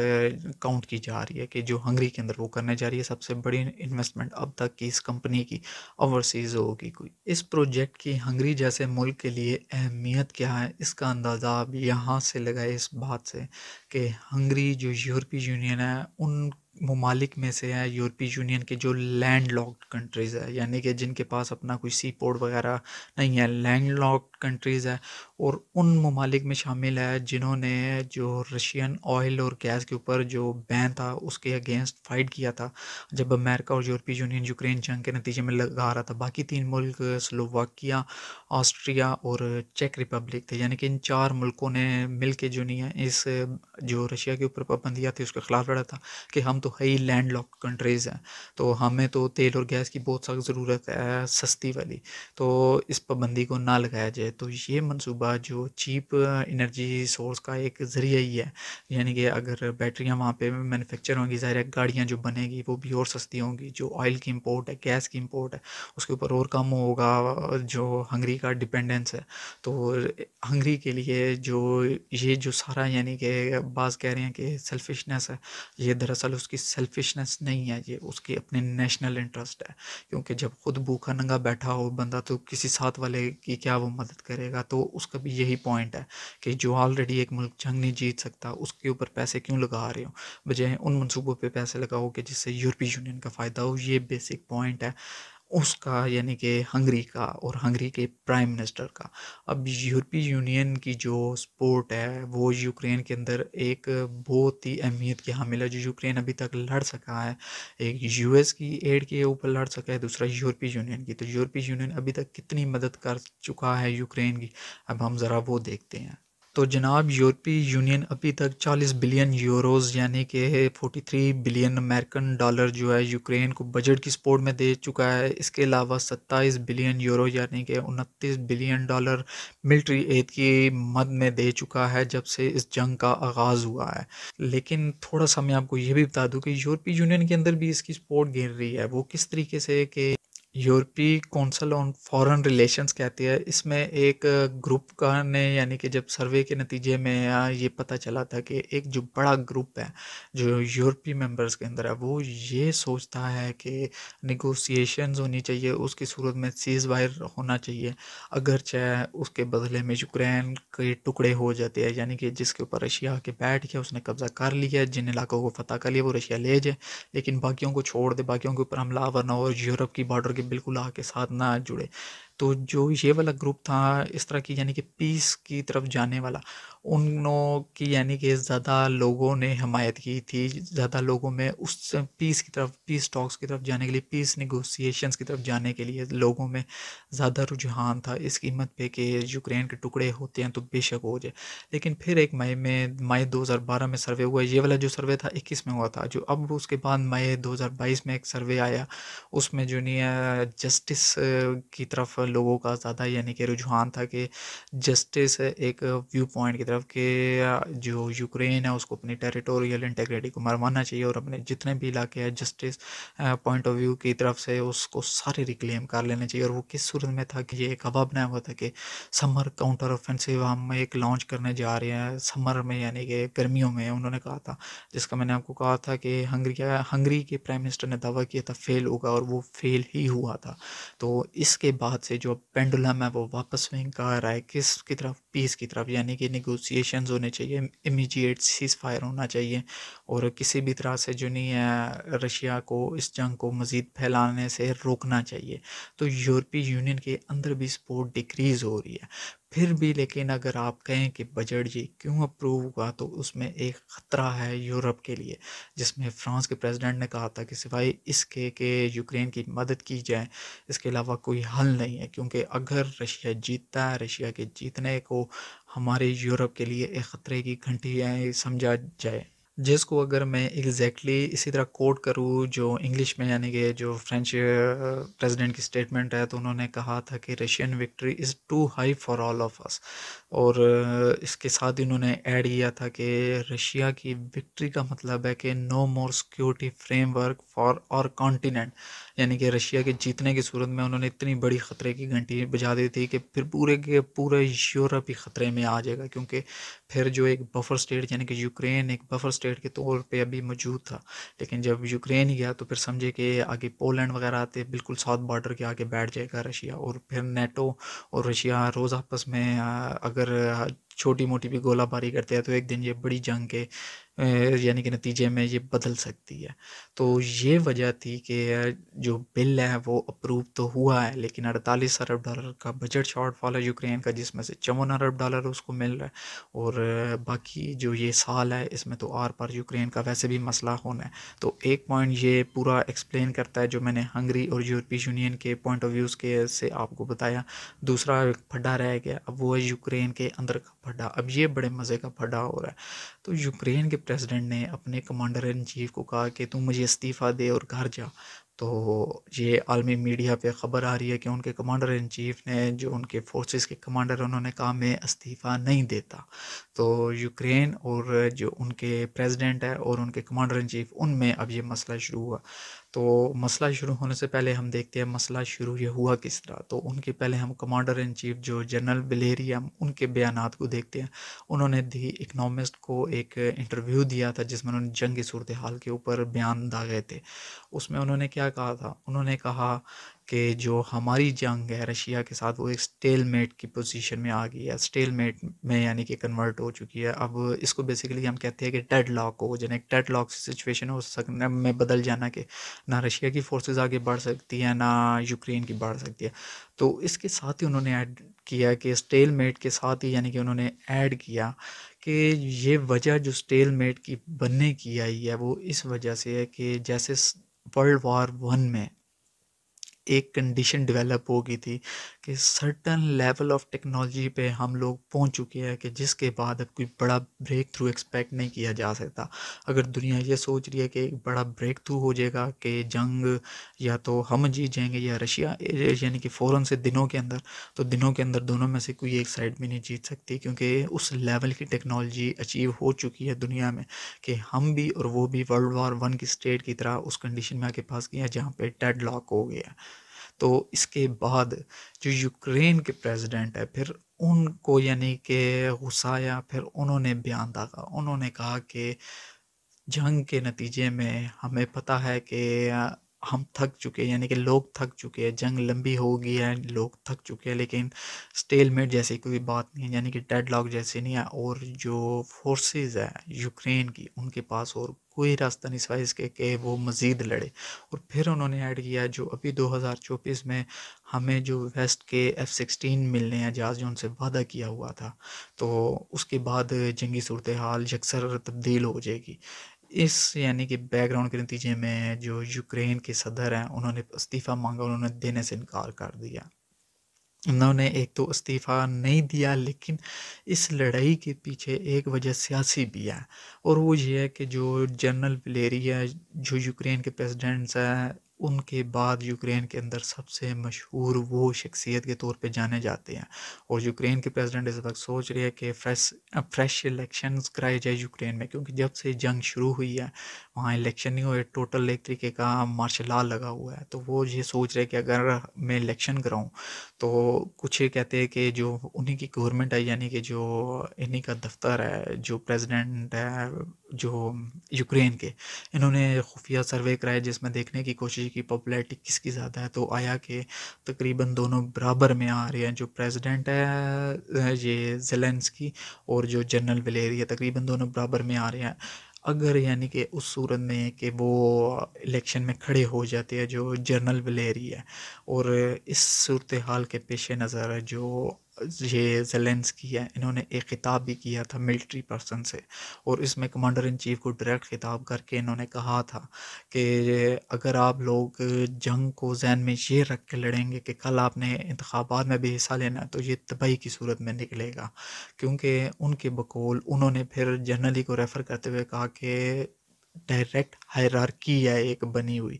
काउंट की जा रही है कि जो हंगरी के अंदर वो करने जा रही है सबसे बड़ी इन्वेस्टमेंट अब तक की इस कंपनी की ओवरसीज़ होगी कोई इस प्रोजेक्ट की हंगरी जैसे मुल्क के लिए अहमियत क्या है इसका अंदाज़ा आप यहाँ से लगाए इस बात से कि हंगरी जो यूरोपीय यूनियन है उन ममालिक में से है यूरोपीय यूनियन के जो लैंड लॉकड कंट्रीज़ है यानी कि जिनके पास अपना कोई सी पोर्ट वगैरह नहीं है लैंड लॉकड कंट्रीज़ है और उन ममालिक में शामिल है जिन्होंने जो रशियन ऑयल और गैस के ऊपर जो बैन था उसके अगेंस्ट फ़ाइट किया था जब अमेरिका और यूरोपीय यूनियन यूक्रेन जंग के नतीजे में लगा रहा था बाकी तीन मुल्क स्लोवाकिया ऑस्ट्रिया और चेक रिपब्लिक थे यानी कि इन चार मुल्कों ने मिल के जो नहीं है इस जो रशिया के ऊपर पाबंदियाँ थी उसके खिलाफ लड़ा था कि हम तो है ही लैंड लॉक कंट्रीज़ हैं तो हमें तो तेल और गैस की बहुत सख्त ज़रूरत है सस्ती वाली तो इस पाबंदी को ना लगाया जाए तो ये मनसूबा जो चीप इनर्जी सोर्स का एक ज़रिया ही है यानी कि अगर बैटरियाँ वहाँ पर मैनुफेक्चर होंगी ज़ाहिर है गाड़ियाँ जो बनेगी वो भी और सस्ती होंगी जो ऑयल की इम्पोर्ट है गैस की इम्पोर्ट है उसके ऊपर और कम होगा जो हंगरी का डिपेंडेंस है तो हंगरी के लिए जो ये जो सारा यानी कि बाज़ कह रहे हैं कि सेल्फिशनेस है ये दरअसल उसकी उसकी सेल्फिशनेस नहीं है ये उसके अपने नेशनल इंटरेस्ट है क्योंकि जब खुद भूखा नंगा बैठा हो बंदा तो किसी साथ वाले की क्या वो मदद करेगा तो उसका भी यही पॉइंट है कि जो ऑलरेडी एक मुल्क जंग नहीं जीत सकता उसके ऊपर पैसे क्यों लगा रहे हो बजाय उन मनसूबों पर पैसे लगाओ कि जिससे यूरोपीय यूनियन का फ़ायदा हो ये बेसिक पॉइंट है उसका यानी कि हंगरी का और हंगरी के प्राइम मिनिस्टर का अब यूरोपीय यूनियन की जो सपोर्ट है वो यूक्रेन के अंदर एक बहुत ही अहमियत की हामिल है जो यूक्रेन अभी तक लड़ सका है एक यूएस की एड के ऊपर लड़ सका है दूसरा यूरोपीय यूनियन की तो यूरोपीय यूनियन अभी तक कितनी मदद कर चुका है यूक्रेन की अब हम ज़रा वो देखते हैं तो जनाब यूरोपीय यूनियन अभी तक 40 बिलियन यूरोस यानी कि 43 बिलियन अमेरिकन डॉलर जो है यूक्रेन को बजट की सपोर्ट में दे चुका है इसके अलावा 27 बिलियन यूरो यानी कि उनतीस बिलियन डॉलर मिलिट्री एड की मद में दे चुका है जब से इस जंग का आगाज़ हुआ है लेकिन थोड़ा सा मैं आपको ये भी बता दूँ कि यूरोपीय यूनियन के अंदर भी इसकी सपोर्ट गिर रही है वो किस तरीके से कि यूरोपीय कौंसल ऑन फॉरेन रिलेशंस कहती है इसमें एक ग्रुप का ने यानी कि जब सर्वे के नतीजे में ये पता चला था कि एक जो बड़ा ग्रुप है जो यूरोपीय मेंबर्स के अंदर है वो ये सोचता है कि निगोसिएशंस होनी चाहिए उसकी सूरत में सीज़ वायर होना चाहिए अगरचे उसके बदले में यूक्रेन के टुकड़े हो जाते हैं यानी कि जिसके ऊपर रशिया के बैठ के उसने कब्ज़ा कर लिया जिन इलाकों को फतह कर लिया वो रशिया ले जाए लेकिन बाकियों को छोड़ दे बाकियों के ऊपर हमला आवर ना और यूरोप की बॉर्डर के बिल्कुल आके साथ ना जुड़े तो जो ये वाला ग्रुप था इस तरह की यानी कि पीस की तरफ जाने वाला उनों की यानी कि ज़्यादा लोगों ने हमायत की थी ज़्यादा लोगों में उस पीस की तरफ पीस टॉक्स की तरफ जाने के लिए पीस निगोसिएशंस की तरफ जाने के लिए लोगों में ज़्यादा रुझान था इस कीमत पे कि यूक्रेन के टुकड़े होते हैं तो बेशक हो जाए लेकिन फिर एक मई में मई 2012 में सर्वे हुआ ये वाला जो सर्वे था इक्कीस में हुआ था जो अब उसके बाद मई बाईस में एक सर्वे आया उसमें जो नहीं जस्टिस की तरफ पर लोगों का ज़्यादा यानी कि रुझान था कि जस्टिस एक व्यू पॉइंट की तरफ के जो यूक्रेन है उसको अपनी टेरिटोरियल इंटेग्रिटी को मरवाना चाहिए और अपने जितने भी इलाके हैं जस्टिस पॉइंट ऑफ व्यू की तरफ से उसको सारे रिक्लेम कर लेने चाहिए और वो किस सूरत में था कि ये एक हवा बनाया हुआ था कि समर काउंटर ऑफेंसिव हम एक लॉन्च करने जा रहे हैं समर में यानी कि गर्मियों में उन्होंने कहा था जिसका मैंने आपको कहा था कि हंगरी हंगरी के प्राइम मिनिस्टर ने दावा किया था फेल होगा और वो फेल ही हुआ था तो इसके बाद से से जो पेंडुलम है वो वापस स्विंग कर रहा है किस की तरफ पीस की तरफ यानी कि निगोसिएशन होने चाहिए इमीजिएट सीज फायर होना चाहिए और किसी भी तरह से जो नहीं है रशिया को इस जंग को मज़ीद फैलाने से रोकना चाहिए तो यूरोपीय यूनियन के अंदर भी सपोर्ट डिक्रीज़ हो रही है फिर भी लेकिन अगर आप कहें कि बजट जी क्यों अप्रूव हुआ तो उसमें एक ख़तरा है यूरोप के लिए जिसमें फ्रांस के प्रेसिडेंट ने कहा था कि सिवाय इसके कि यूक्रेन की मदद की जाए इसके अलावा कोई हल नहीं है क्योंकि अगर रशिया जीतता है रशिया के जीतने को हमारे यूरोप के लिए एक ख़तरे की घंटी समझा जाए जिसको अगर मैं एग्जैक्टली exactly इसी तरह कोट करूँ जो इंग्लिश में यानी कि जो फ्रेंच प्रेसिडेंट uh, की स्टेटमेंट है तो उन्होंने कहा था कि Russian victory is too high for all of us और इसके साथ इन्होंने ऐड किया था कि रशिया की विक्ट्री का मतलब है कि no more security framework for our continent यानी कि रशिया के जीतने की सूरत में उन्होंने इतनी बड़ी ख़तरे की घंटी बजा दी थी कि फिर पूरे के पूरे यूरोप ही ख़तरे में आ जाएगा क्योंकि फिर जो एक बफर स्टेट यानी कि यूक्रेन एक बफर स्टेट के तौर पर अभी मौजूद था लेकिन जब यूक्रेन ही गया तो फिर समझे कि आगे पोलैंड वगैरह आते बिल्कुल साउथ बॉर्डर के आगे बैठ जाएगा रशिया और फिर नेटो और रशिया रोज़ आपस में अगर अगर हाँ, छोटी मोटी भी गोलाबारी करते हैं तो एक दिन ये बड़ी जंग के यानी कि नतीजे में ये बदल सकती है तो ये वजह थी कि जो बिल है वो अप्रूव तो हुआ है लेकिन अड़तालीस अरब डॉलर का बजट शॉर्टफॉल है यूक्रेन का जिसमें से चौवन अरब डॉलर उसको मिल रहा है और बाकी जो ये साल है इसमें तो आर पार यूक्रेन का वैसे भी मसला होना है तो एक पॉइंट ये पूरा एक्सप्लेन करता है जो मैंने हंगरी और यूरोपीय यूनियन के पॉइंट ऑफ व्यूज़ के से आपको बताया दूसरा फड्डा रह गया अब वो है यूक्रेन के अंदर का फड्डा अब ये बड़े मज़े का फड्डा हो रहा है तो यूक्रेन के प्रेसिडेंट ने अपने कमांडर इन चीफ को कहा कि तुम मुझे इस्तीफ़ा दे और घर जा तो ये आलमी मीडिया पे ख़बर आ रही है कि उनके कमांडर इन चीफ ने जो उनके फोर्सेस के कमांडर उन्होंने कहा मैं इस्तीफ़ा नहीं देता तो यूक्रेन और जो उनके प्रेसिडेंट है और उनके कमांडर इन चीफ उनमें अब ये मसला शुरू हुआ तो मसला शुरू होने से पहले हम देखते हैं मसला शुरू ये हुआ किस तरह तो उनके पहले हम कमांडर इन चीफ जो जनरल बिलेरी उनके बयान को देखते हैं उन्होंने दी इकनॉमिस्ट को एक इंटरव्यू दिया था जिसमें उन्होंने जंग की सूरत हाल के ऊपर बयान दागे थे उसमें उन्होंने क्या कहा था उन्होंने कहा कि जो हमारी जंग है रशिया के साथ वो एक स्टेल मेट की पोजीशन में आ गई है स्टेल मेट में यानी कि कन्वर्ट हो चुकी है अब इसको बेसिकली हम कहते हैं कि डेड लॉक हो जाने डेड लॉक सिचुएशन हो सकने में बदल जाना कि ना रशिया की फोर्सेस आगे बढ़ सकती हैं ना यूक्रेन की बढ़ सकती है तो इसके साथ ही उन्होंने ऐड किया कि स्टेल मेट के साथ ही यानी कि उन्होंने ऐड किया कि ये वजह जो स्टेल मेट की बनने की आई है वो इस वजह से है कि जैसे वर्ल्ड वार वन में एक कंडीशन डेवलप हो गई थी कि सर्टन लेवल ऑफ टेक्नोलॉजी पे हम लोग पहुंच चुके हैं कि जिसके बाद अब कोई बड़ा ब्रेक थ्रू एक्सपेक्ट नहीं किया जा सकता अगर दुनिया ये सोच रही है कि एक बड़ा ब्रेक थ्रू हो जाएगा कि जंग या तो हम जीत जाएंगे या रशिया यानी कि फ़ौरन से दिनों के अंदर तो दिनों के अंदर दोनों में से कोई एक साइड भी नहीं जीत सकती क्योंकि उस लेवल की टेक्नोलॉजी अचीव हो चुकी है दुनिया में कि हम भी और वो भी वर्ल्ड वार वन की स्टेट की तरह उस कंडीशन में आके पास गया जहाँ पर डेड लॉक हो गया तो इसके बाद जो यूक्रेन के प्रेसिडेंट है फिर उनको यानी कि गुस्साया फिर उन्होंने बयान दागा उन्होंने कहा कि जंग के नतीजे में हमें पता है कि हम थक चुके हैं यानी कि लोग थक चुके हैं जंग लंबी हो गई है लोग थक चुके हैं लेकिन स्टेलमेट जैसी कोई बात नहीं है यानी कि डेड लॉक जैसी नहीं है और जो फोर्सेस है यूक्रेन की उनके पास और कोई रास्ता नहीं सिवाय इसके के वो मज़ीद लड़े और फिर उन्होंने ऐड किया जो अभी चौबीस में हमें जो वेस्ट के एफ़ सिक्सटीन मिलने हैं जहाज़ जो उनसे वादा किया हुआ था तो उसके बाद जंगी सूरत हाल यकसर तब्दील हो जाएगी इस यानी कि बैकग्राउंड के नतीजे में जो यूक्रेन के सदर हैं उन्होंने इस्तीफ़ा मांगा उन्होंने देने से इनकार कर दिया उन्होंने एक तो इस्तीफ़ा नहीं दिया लेकिन इस लड़ाई के पीछे एक वजह सियासी भी है और वो ये है कि जो जनरल है जो यूक्रेन के प्रेसिडेंट्स हैं उनके बाद यूक्रेन के अंदर सबसे मशहूर वो शख्सियत के तौर पे जाने जाते हैं और यूक्रेन के प्रेसिडेंट इस वक्त सोच रहे हैं कि फ्रेश फ्रेश इलेक्शंस कराए जाए यूक्रेन में क्योंकि जब से जंग शुरू हुई है वहाँ इलेक्शन नहीं हुए टोटल एक तरीके का मार्शल लॉ लगा हुआ है तो वो ये सोच रहे कि अगर मैं इलेक्शन कराऊँ तो कुछ ये कहते हैं कि जो उन्हीं की गवर्नमेंट है यानी कि जो इन्हीं का दफ्तर है जो प्रेसिडेंट है जो यूक्रेन के इन्होंने खुफिया सर्वे कराए जिसमें देखने की कोशिश की पॉपुलरिटी किसकी ज़्यादा है तो आया कि तकरीबन दोनों बराबर में आ रहे हैं जो प्रेसिडेंट है ये की और जो जनरल वलेरिया तकरीबन दोनों बराबर में आ रहे हैं अगर यानी कि उस सूरत में कि वो इलेक्शन में खड़े हो जाते हैं जो जनरल वलेरी है और इस सूरत हाल के पेश नज़र जो ये जेलेंसकी है इन्होंने एक ख़िताब भी किया था मिलिट्री पर्सन से और इसमें कमांडर इन चीफ़ को डायरेक्ट ख़िताब करके इन्होंने कहा था कि अगर आप लोग जंग को जहन में ये रख के लड़ेंगे कि कल आपने इंतबात में भी हिस्सा लेना है तो ये तबाही की सूरत में निकलेगा क्योंकि उनके बकोल उन्होंने फिर जनरली को रेफ़र करते हुए कहा कि डायरेक्ट हैरारकी है एक बनी हुई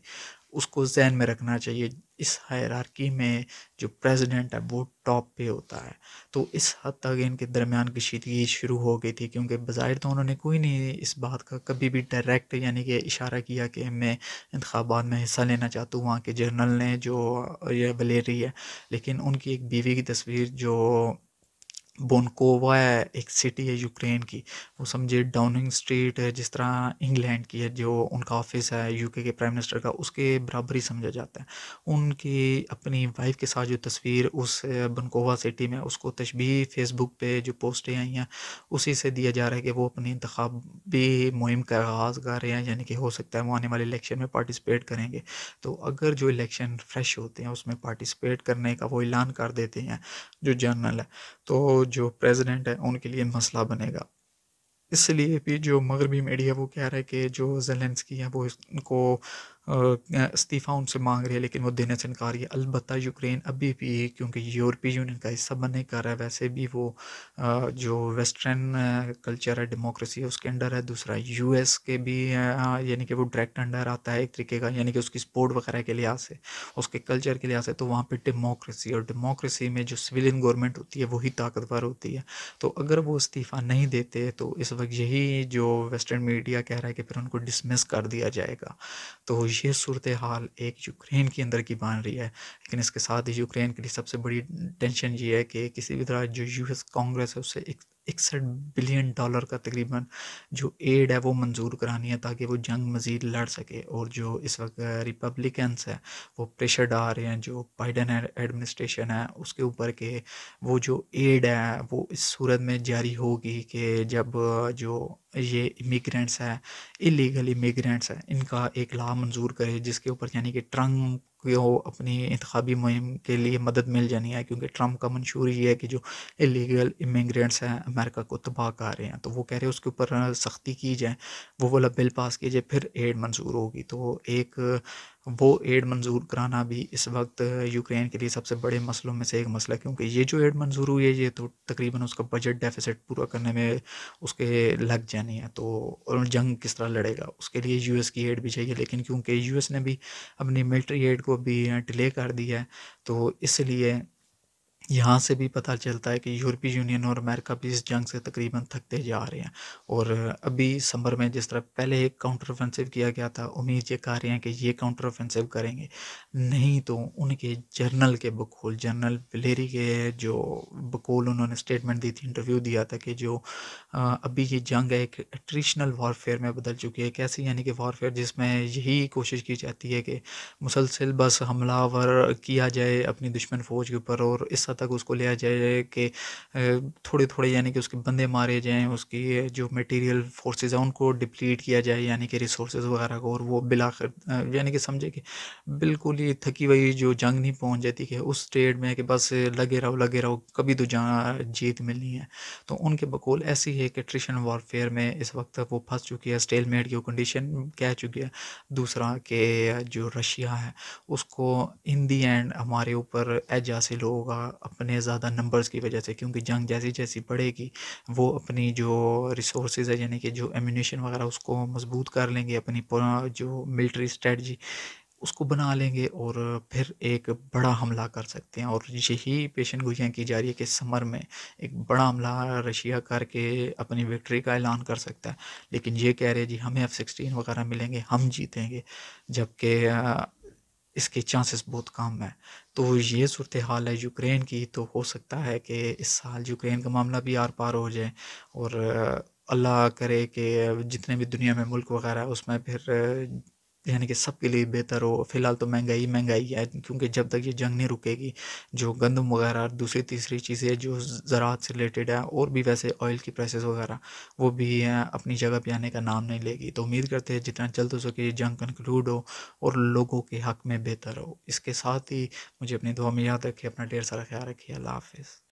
उसको जहन में रखना चाहिए इस हायरार्की में जो प्रेसिडेंट है वो टॉप पे होता है तो इस हद तक इनके दरमियान कशीदगी शुरू हो गई थी क्योंकि बाहर तो उन्होंने कोई नहीं इस बात का कभी भी डायरेक्ट यानी कि इशारा किया कि मैं इंतबात में हिस्सा लेना चाहता हूँ वहाँ के जनरल ने जो ये बलेरी है लेकिन उनकी एक बीवी की तस्वीर जो बोनकोवा है एक सिटी है यूक्रेन की वो समझिए डाउनिंग स्ट्रीट है जिस तरह इंग्लैंड की है जो उनका ऑफिस है यूके के प्राइम मिनिस्टर का उसके बराबर ही समझा जाता है उनकी अपनी वाइफ के साथ जो तस्वीर उस बनकोवा सिटी में उसको तशबी फेसबुक पे जो पोस्टें आई हैं उसी से दिया जा रहा है कि वो अपनी इंतबी मुहिम का आगाज़ कर रहे हैं यानी कि हो सकता है वो आने वाले इलेक्शन में पार्टिसिपेट करेंगे तो अगर जो इलेक्शन फ्रेश होते हैं उसमें पार्टिसिपेट करने का वो ऐलान कर देते हैं जो जर्नल है तो जो प्रेसिडेंट है उनके लिए मसला बनेगा इसलिए भी जो मगरबी मीडिया वो कह रहा है कि जो जेलेंस्की है वो इनको इस्तीफ़ा उनसे मांग रही है लेकिन वो देने से इनकार है अलबत् यूक्रेन अभी भी क्योंकि यूरोपीय यूनियन का हिस्सा बनने का रहा है वैसे भी वो जो वेस्टर्न कल्चर है डेमोक्रेसी है उसके अंडर है दूसरा यू एस के भी यानी कि वो डायरेक्ट अंडर आता है एक तरीके का यानी कि उसकी स्पोर्ट वगैरह के लिहाज से उसके कल्चर के लिहाज से तो वहाँ पर डेमोक्रेसी और डेमोक्रेसी में जो सिविलियन गवर्नमेंट होती है वही ताकतवर होती है तो अगर वो इस्तीफ़ा नहीं देते तो इस वक्त यही जो वेस्टर्न मीडिया कह रहा है कि फिर उनको डिसमिस कर दिया जाएगा तो ये सूरत हाल एक यूक्रेन के अंदर की बन रही है लेकिन इसके साथ ही यूक्रेन के लिए सबसे बड़ी टेंशन ये है कि किसी भी तरह जो यू एस कांग्रेस है उससे एक इकसठ बिलियन डॉलर का तकरीबन जो एड है वो मंजूर करानी है ताकि वो जंग मज़ीद लड़ सके और जो इस वक्त रिपब्लिकन्स हैं वो प्रेशर डाल रहे हैं जो बाइडन एडमिनिस्ट्रेशन है उसके ऊपर के वो जो एड है वो इस सूरत में जारी होगी कि जब जो ये इमिग्रेंट्स हैं इलीगल इमिग्रेंट्स हैं इनका एक ला मंजूर करे जिसके ऊपर यानी कि ट्रंप को अपनी इंतबी मुहिम के लिए मदद मिल जानी है क्योंकि ट्रंप का मंशूर ये है कि जो इलीगल इमिग्रेंट्स हैं अमेरिका को तबाह कर रहे हैं तो वो कह रहे हैं उसके ऊपर सख्ती की जाए वो वाला बिल पास किया जाए फिर एड मंजूर होगी तो एक वो एड मंजूर कराना भी इस वक्त यूक्रेन के लिए सबसे बड़े मसलों में से एक मसला है क्योंकि ये जो एड मंजूर हुई है ये तो तकरीबन उसका बजट डेफिसिट पूरा करने में उसके लग जानी है तो और जंग किस तरह लड़ेगा उसके लिए यूएस की एड भी चाहिए लेकिन क्योंकि यूएस ने भी अपनी मिलिट्री एड को भी डिले कर दिया है तो इसलिए यहाँ से भी पता चलता है कि यूरोपीय यूनियन और अमेरिका भी इस जंग से तकरीबन थकते जा रहे हैं और अभी समर में जिस तरह पहले एक काउंटर ऑफेंसिव किया गया था उम्मीद ये कह रहे हैं कि ये काउंटर ऑफेंसिव करेंगे नहीं तो उनके जर्नल के बकोल जर्नल बलेरी के जो बकोल उन्होंने स्टेटमेंट दी थी इंटरव्यू दिया था कि जो अभी ये जंग है एक ट्रेडिशनल वारफेयर में बदल चुकी है एक ऐसी यानी कि वारफेयर जिसमें यही कोशिश की जाती है कि मुसलसिल बस हमलावर किया जाए अपनी दुश्मन फ़ौज के ऊपर और इस रास्ता तक उसको लिया जाए कि थोड़े थोड़े यानी कि उसके बंदे मारे जाएँ उसकी जो मटेरियल फोर्सेज हैं उनको डिप्लीट किया जाए यानी कि रिसोर्स वगैरह को और वो बिला यानी कि समझे कि बिल्कुल ही थकी हुई जो जंग नहीं पहुँच जाती कि उस स्टेट में कि बस लगे रहो लगे रहो कभी तो जहाँ जीत मिलनी है तो उनके बकोल ऐसी है कि ट्रिशन वॉरफेयर में इस वक्त वो फंस चुकी है स्टेल मेड की कंडीशन कह चुकी है दूसरा कि जो रशिया है उसको इन दी एंड हमारे ऊपर एज हासिल होगा अपने ज़्यादा नंबर्स की वजह से क्योंकि जंग जैसी जैसी बढ़ेगी वो अपनी जो रिसोर्स है यानी कि जो एम्यूनेशन वगैरह उसको मजबूत कर लेंगे अपनी जो मिलिट्री स्ट्रेटजी उसको बना लेंगे और फिर एक बड़ा हमला कर सकते हैं और यही पेशन गोइयाँ की जा रही है कि समर में एक बड़ा हमला रशिया करके अपनी विक्ट्री का ऐलान कर सकता है लेकिन ये कह रहे हैं जी हमें एफ सिक्सटीन वगैरह मिलेंगे हम जीतेंगे जबकि इसके चांसेस बहुत कम है तो ये सूरत हाल है यूक्रेन की तो हो सकता है कि इस साल यूक्रेन का मामला भी आर पार हो जाए और अल्लाह करे कि जितने भी दुनिया में मुल्क वगैरह उसमें फिर यानी कि सबके लिए बेहतर हो फिलहाल तो महंगाई महंगाई है क्योंकि जब तक ये जंग नहीं रुकेगी जो गंदम वगैरह दूसरी तीसरी चीज़ें जो ज़रात से रिलेटेड है और भी वैसे ऑयल की प्राइसेस वगैरह वो भी अपनी जगह पे आने का नाम नहीं लेगी तो उम्मीद करते हैं जितना जल्द हो सके ये जंग कंक्लूड हो और लोगों के हक में बेहतर हो इसके साथ ही मुझे अपनी दुआ में याद रखिए अपना ढेर सारा ख्याल रखिए अल्लाह हाफिज़